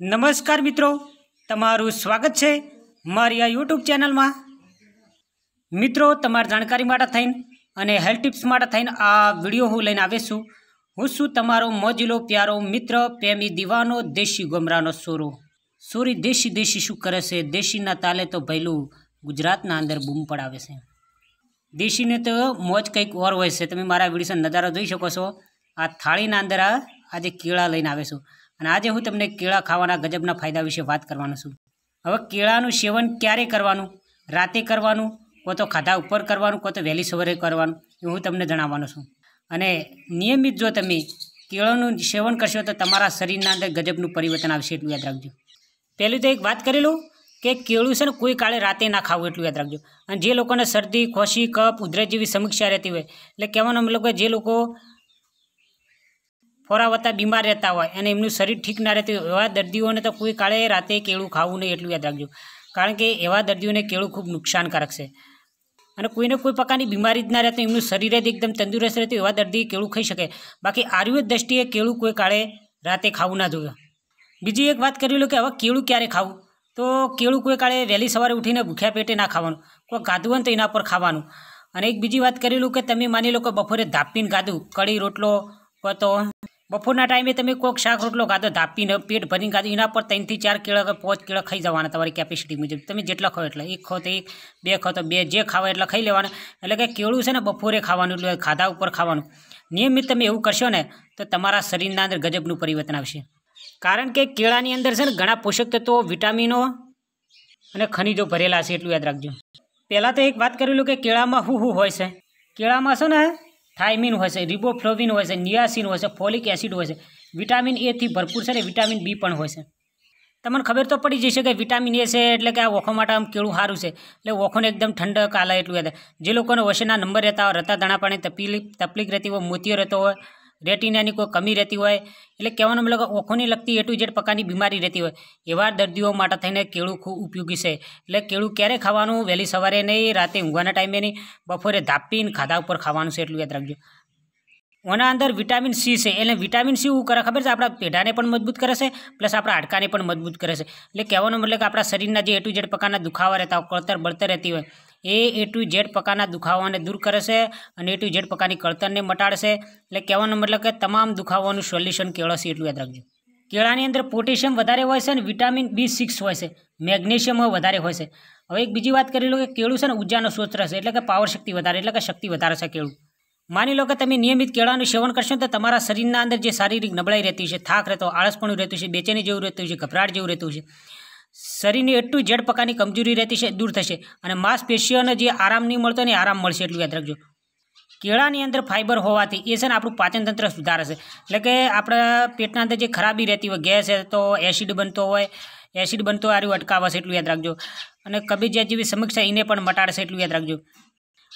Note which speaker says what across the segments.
Speaker 1: નમસ્કાર મિત્રો તમારું સ્વાગત છે મારી આ યુટ્યુબ ચેનલમાં મિત્રો તમારી જાણકારી માટે થઈને અને હેલ્થ ટિપ્સ માટે થઈને આ વિડીયો હું લઈને આવીશું હું છું તમારો મોજીલો પ્યારો મિત્ર પ્રેમી દીવાનો દેશી ગમરાનો સોરો સોરી દેશી દેશી શું કરે છે દેશીના તાલે તો ભયલું ગુજરાતના અંદર બૂમ પડાવે છે દેશીને તો મોજ કંઈક ઓર હોય છે તમે મારા વિડીયો નજારો જોઈ શકો છો આ થાળીના અંદર આજે કેળા લઈને આવે છું અને આજે હું તમને કેળા ખાવાના ગજબના ફાયદા વિશે વાત કરવાનો છું હવે કેળાનું સેવન ક્યારે કરવાનું રાતે કરવાનું કો તો ખાધા ઉપર કરવાનું કો તો વહેલી સવારે કરવાનું એ હું તમને જણાવવાનો છું અને નિયમિત જો તમે કેળાનું સેવન કરશો તો તમારા શરીરના અંદર ગજબનું પરિવર્તન આવશે એટલું યાદ રાખજો પહેલું તો એક વાત કરી લઉં કે કેળું છે ને કોઈ કાળે રાતે ના ખાવું એટલું યાદ રાખજો અને જે લોકોને શરદી ખોશી કપ ઉધરસ જેવી સમસ્યા રહેતી હોય એટલે કહેવાનો મતલબ કે જે લોકો ફોરાવતા બીમાર રહેતા હોય અને એમનું શરીર ઠીક ના રહેતું એવા દર્દીઓને તો કોઈ કાળે રાતે કેળું ખાવું નહીં એટલું યાદ રાખજો કારણ કે એવા દર્દીઓને કેળું ખૂબ નુકસાનકારક છે અને કોઈને કોઈ પ્રકારની બીમારી જ ના રહેતો એમનું શરીર જ એકદમ તંદુરસ્ત રહેતું એવા દર્દી કેળું ખાઈ શકે બાકી આયુર્વેદ દ્રષ્ટિએ કેળું કોઈ કાળે રાતે ખાવું ના જોઈએ બીજી એક વાત કરી લો કે હવે કેળું ક્યારે ખાવું તો કેળું કોઈ કાળે વહેલી સવારે ઉઠીને ભૂખ્યા પેટે ના ખાવાનું કોઈ ગાધું હોય તો એના પર ખાવાનું અને એક બીજી વાત કરી કરેલું કે તમે માની લો કે બપોરે ધાપીને ગાધું કઢી રોટલો તો બપોરના ટાઈમે તમે કોઈક શાક રોટલો ખાધો ધાપીને પેટ ભરીને ખાધો એના પર ત્રણથી ચાર કેળા કે પાંચ કેળા ખાઈ જવાના તમારી કેપેસિટી મુજબ તમે જેટલા ખાવ એટલે એક ખાવ તો એક બે ખો તો બે જે ખાવા એટલે ખાઈ લેવાના એટલે કે કેળું છે ને બપોરે ખાવાનું એટલે ખાધા ઉપર ખાવાનું નિયમિત તમે એવું કરશો ને તો તમારા શરીરના અંદર ગજબનું પરિવર્તન આવશે કારણ કે કેળાની અંદર છે ને ઘણા પોષક તત્વો વિટામિનો અને ખનિજો ભરેલા છે એટલું યાદ રાખજો પહેલાં તો એક વાત કરેલું કે કેળામાં શું શું હોય છે કેળામાં છે ને થાઇમિન હોય છે રિબોફ્લોવિન હોય છે નિયાસિન હોય છે ફોલિક એસિડ હોય છે વિટામિન એથી ભરપૂર છે ને વિટામિન બી પણ હોય છે તમને ખબર તો પડી જશે કે વિટામિન એ છે એટલે કે આ ઓખો માટે આમ કેળું સારું છે એટલે ઓખોને એકદમ ઠંડક આલા એટલું યાદ જે લોકોને વશેના નંબર રહેતા હોય રતા દાણા પાણી તપીલી તકલીફ રહેતી હોય મોતિયો રહેતો હોય રેટિનાની કોઈ કમી રહેતી હોય એટલે કહેવાનો મતલબ ઓખોની લગતી એ ટુ ઝેડ પ્રકારની બીમારી રહેતી હોય એવા દર્દીઓ માટે થઈને કેળું ખૂબ ઉપયોગી છે એટલે કેળું ક્યારે ખાવાનું વહેલી સવારે નહીં રાતે ઊંઘવાના ટાઈમે નહીં બપોરે ધાપીને ખાધા ઉપર ખાવાનું છે એટલું યાદ રાખજો ઓના અંદર વિટામિન સી છે એટલે વિટામિન સી શું કરે ખબર છે આપણા પેઢાને પણ મજબૂત કરે છે પ્લસ આપણા હાડકાને પણ મજબૂત કરે છે એટલે કહેવાનો મતલબ કે આપણા શરીરના જે એ ટુ ઝેડ પ્રકારના દુખાવા રહેતા કળતર બળતર રહેતી હોય એ એ ટુ ઝેડ પ્રકારના દુખાવાને દૂર કરે છે અને એ ટુ ઝેડ પ્રકારની કળતરને મટાડશે એટલે કહેવાનો મતલબ કે તમામ દુખાવાનું સોલ્યુશન કેળો છે એટલું યાદ રાખજો કેળાની અંદર પોટેશિયમ વધારે હોય છે અને વિટામિન બી સિક્સ હોય છે મેગ્નેશિયમ વધારે હોય છે હવે એક બીજી વાત કરી લો કે કેળું છે ને ઉર્જાનો સ્ત્રોત રહેશે એટલે કે પાવર શક્તિ વધારે એટલે કે શક્તિ વધારે છે કેળું માની લો કે તમે નિયમિત કેળાનું સેવન કરશો તો તમારા શરીરના અંદર જે શારીરિક નબળાઈ રહેતી છે થાક રહેતો આળસપણું રહેતું છે બેચેની જેવું રહેતું છે ગભરાટ જેવું રહેતું છે શરીરની એટલું જેડ પ્રકારની કમજોરી રહેતી છે દૂર થશે અને માંસપેશીઓને જે આરામ નહીં મળતો ને આરામ મળશે એટલું યાદ રાખજો કેળાની અંદર ફાઇબર હોવાથી એ છે ને આપણું પાચનતંત્ર સુધારશે એટલે કે આપણા પેટના અંદર જે ખરાબી રહેતી હોય ગેસ તો એસિડ બનતો હોય એસિડ બનતો આર્યું અટકાવશે એટલું યાદ રાખજો અને કબજિયાત જેવી સમીક્ષા એને પણ મટાડશે એટલું યાદ રાખજો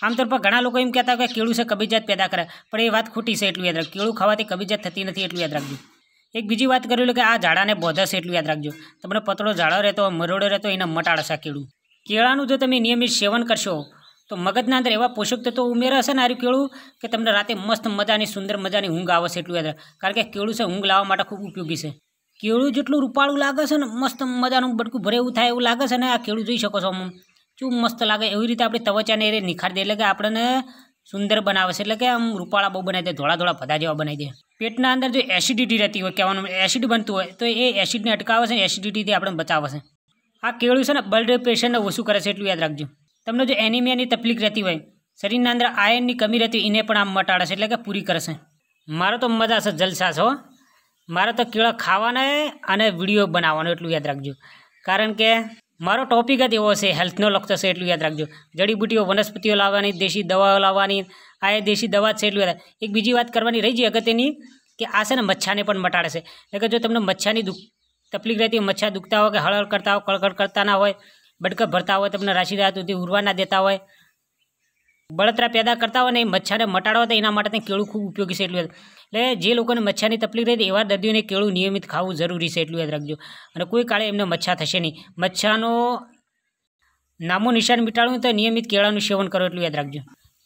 Speaker 1: આમતોર પર ઘણા લોકો એમ કહેતા કે કેળું છે કબજિયાત પેદા કરે પણ એ વાત ખોટી છે એટલું યાદ રાખજો કેળું ખાવાથી કબજિયાત થતી નથી એટલું યાદ રાખજો એક બીજી વાત કરી લો કે આ ઝાડાને બોધશે એટલું યાદ રાખજો તમને પતળો ઝાડો રહેતો મરોડો રહેતો એને મટાડશે કેળું કેળાનું જો તમે નિયમિત સેવન કરશો તો મગજના અંદર એવા પોષક તત્વો ઉમેરાશે ને આ કેળું કે તમને રાતે મસ્ત મજાની સુંદર મજાની ઊંઘ આવશે એટલું યાદ રાખ કારણ કે કેળું છે ઊંઘ લાવવા માટે ખૂબ ઉપયોગી છે કેળું જેટલું રૂપાળું લાગે છે ને મસ્ત મજાનું બટકું ભરે એવું થાય એવું લાગે છે ને આ કેળું જોઈ શકો છો આમ શું મસ્ત લાગે એવી રીતે આપણી ત્વચાને એ નિખાર દે એટલે કે આપણને સુંદર બનાવશે એટલે કે આમ રૂપાળા બહુ બનાવી દે ધોળા ધોળા ભદા જેવા બનાવી દે પેટના અંદર જો એસિડિટી રહેતી હોય કહેવાનું એસિડ બનતું હોય તો એ એસિડને અટકાવશે છે એસિડિટીથી આપણે બચાવશે આ કેળું છે ને બ્લડ પ્રેશરને ઓછું કરે છે એટલું યાદ રાખજો તમને જો એનિમિયાની તકલીફ રહેતી હોય શરીરના અંદર આયનની કમી રહેતી એને પણ આમ મટાડે છે એટલે કે પૂરી કરશે મારો તો મજા છે જલસા છો મારે તો કેળા ખાવાના અને વિડીયો બનાવવાનો એટલું યાદ રાખજો કારણ કે મારો ટોપિક જ એવો હશે હેલ્થનો લગતો છે એટલું યાદ રાખજો જડીબુટીઓ વનસ્પતિઓ લાવવાની દેશી દવાઓ લાવવાની આ દેશી દવા છે એટલું યાદ એક બીજી વાત કરવાની રહી ગઈ અગત્યની કે આ છે ને મચ્છાને પણ મટાડે છે એટલે જો તમને મચ્છાની દુઃખ તકલીફ રહેતી મચ્છા દુખતા હોય કે હળહળ કરતા હોય કળકળ કરતા ના હોય બડકપ ભરતા હોય તમને રાશિ રાત ઉતી ઉરવા ના દેતા હોય બળતરા પેદા કરતા હોય ને એ મચ્છરને મટાડવા હતા એના માટે કેળું ખૂબ ઉપયોગી છે એટલું એટલે જે લોકોને મચ્છરની તકલીફ રહે એવા દર્દીઓને કેળું નિયમિત ખાવું જરૂરી છે એટલું યાદ રાખજો અને કોઈ કાળે એમને મચ્છા થશે નહીં મચ્છાનો નામો નિશાન મિટાડવું તો નિયમિત કેળાનું સેવન કરો એટલું યાદ રાખજો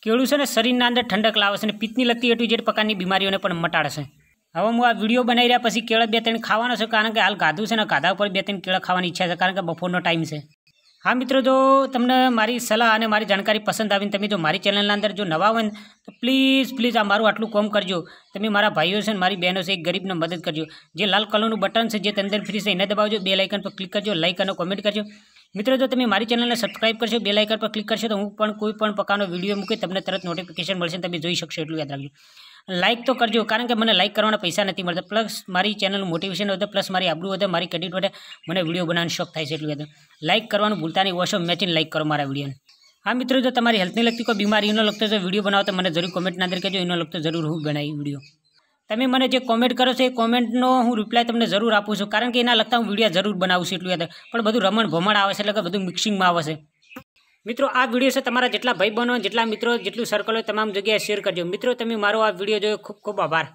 Speaker 1: કેળું છે ને શરીરના અંદર ઠંડક લાવશે અને પિત્તની લગતી એટલી જે પ્રકારની બીમારીઓને પણ મટાડશે હવે હું આ વિડીયો બનાવી રહ્યા પછી કેળા બે ત્રણ ખાવાનો છે કારણ કે હાલ ગાધું છે ને ગાધા ઉપર બે ત્રણ કેળા ખાવાની ઈચ્છા છે કારણ કે બપોરનો ટાઈમ છે હા મિત્રો જો તમને મારી સલાહ અને મારી જાણકારી પસંદ આવીને તમે જો મારી ચેનલના અંદર જો નવા હોય તો પ્લીઝ પ્લીઝ આ મારું આટલું કોમ કરજો તમે મારા ભાઈઓ છે મારી બહેનો છે એક ગરીબને મદદ કરજો જે લાલ કલરનું બટન છે જે તંદર ફ્રી છે એને દબાવજો બે લાઇકન પર ક્લિક કરજો લાઇક અને કોમેન્ટ કરજો મિત્રો જો તમે મારી ચેનલને સબસ્ક્રાઇબ કરશો બે લાઇકન પર ક્લિક કરશો તો હું પણ કોઈ પણ પ્રકારનો વિડીયો મૂકી તમને તરત નોટિફિકેશન મળશે તમે જોઈ શકશો એટલું યાદ રાખજો લાઇક તો કરજો કારણ કે મને લાઇક કરવાના પૈસા નથી મળતા પ્લસ મારી ચેનલ મોટિવેશન વધે પ્લસ મારી આબરૂ વધે મારી ક્રેડિટ વધે મને વિડીયો બનાવવાનો શોખ થાય છે એટલું બધું લાઇક કરવાનું ભૂલતા નહીં ઓશો મેચિંગ લાઇક કરો મારા વિડીયોને હા મિત્રો જો તમારી હેલ્થની લગતી કોઈ બીમારી એનો લગતો જો વિડીયો બનાવો તો મને જરૂર કોમેન્ટના અંદર કહેજો એનો લગતો જરૂર હું બનાવી વિડીયો તમે મને જે કોમેન્ટ કરો છો એ કોમેન્ટનો હું રિપ્લાય તમને જરૂર આપું છું કારણ કે એના લગતા હું વિડીયો જરૂર બનાવું છું એટલું યાદ પણ બધું રમણ ભમણ આવે છે એટલે કે બધું મિક્સિંગમાં આવશે મિત્રો આ વિડીયો છે તમારા જેટલા ભાઈ બનો જેટલા મિત્રો જેટલું સર્કલ હોય તમામ જગ્યાએ શેર કરજો મિત્રો તમે મારો આ વિડીયો જોયો ખૂબ ખૂબ આભાર